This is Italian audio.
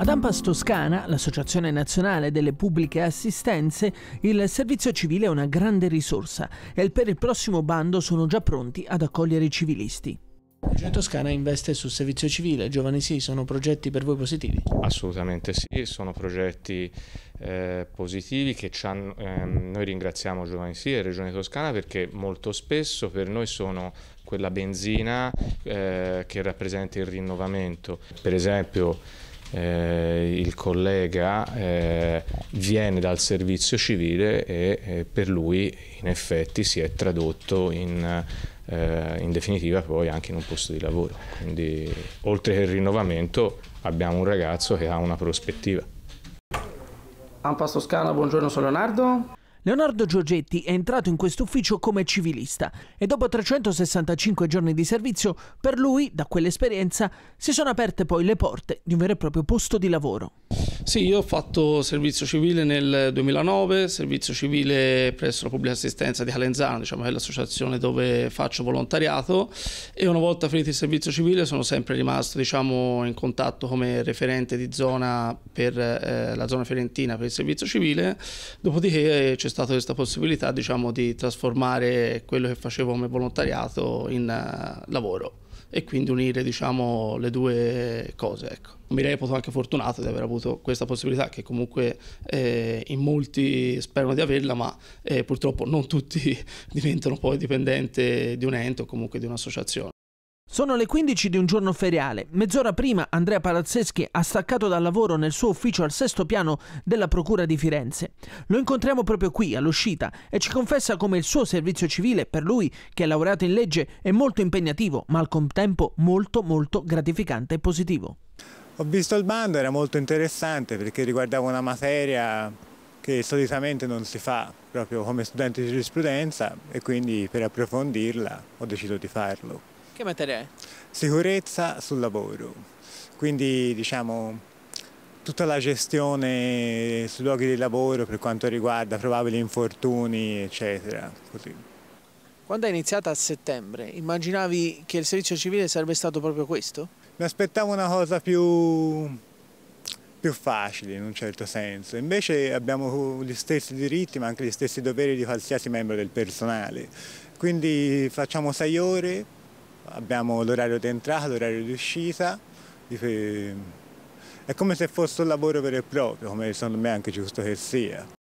Ad Ampas Toscana, l'Associazione Nazionale delle Pubbliche Assistenze, il servizio civile è una grande risorsa e per il prossimo bando sono già pronti ad accogliere i civilisti. La Regione Toscana investe sul servizio civile, giovani sì, sono progetti per voi positivi? Assolutamente sì, sono progetti eh, positivi che ci eh, noi ringraziamo Giovani sì e Regione Toscana perché molto spesso per noi sono quella benzina eh, che rappresenta il rinnovamento. Per esempio eh, il collega eh, viene dal servizio civile e eh, per lui in effetti si è tradotto in, eh, in, definitiva poi anche in un posto di lavoro. Quindi oltre che il rinnovamento abbiamo un ragazzo che ha una prospettiva. Ampas Toscana, buongiorno, sono Leonardo. Leonardo Giorgetti è entrato in questo ufficio come civilista e dopo 365 giorni di servizio, per lui, da quell'esperienza, si sono aperte poi le porte di un vero e proprio posto di lavoro. Sì, io ho fatto servizio civile nel 2009, servizio civile presso la pubblica assistenza di Calenzano, diciamo che è l'associazione dove faccio volontariato e una volta finito il servizio civile sono sempre rimasto diciamo, in contatto come referente di zona per eh, la zona fiorentina per il servizio civile, dopodiché eh, c'è stata questa possibilità diciamo, di trasformare quello che facevo come volontariato in uh, lavoro e quindi unire diciamo, le due cose. Ecco. Mi reputo anche fortunato di aver avuto questa possibilità che comunque eh, in molti sperano di averla ma eh, purtroppo non tutti diventano poi dipendenti di un ente o comunque di un'associazione. Sono le 15 di un giorno feriale. Mezz'ora prima Andrea Palazzeschi ha staccato dal lavoro nel suo ufficio al sesto piano della Procura di Firenze. Lo incontriamo proprio qui, all'uscita, e ci confessa come il suo servizio civile, per lui, che è laureato in legge, è molto impegnativo, ma al contempo molto molto gratificante e positivo. Ho visto il bando, era molto interessante perché riguardava una materia che solitamente non si fa proprio come studente di giurisprudenza e quindi per approfondirla ho deciso di farlo. Che materia è? Sicurezza sul lavoro, quindi diciamo tutta la gestione sui luoghi di lavoro per quanto riguarda probabili infortuni eccetera. Così. Quando è iniziata a settembre immaginavi che il servizio civile sarebbe stato proprio questo? Mi aspettavo una cosa più, più facile in un certo senso, invece abbiamo gli stessi diritti ma anche gli stessi doveri di qualsiasi membro del personale, quindi facciamo sei ore abbiamo l'orario di entrata, l'orario di uscita, è come se fosse un lavoro vero e proprio, come secondo me è anche giusto che sia.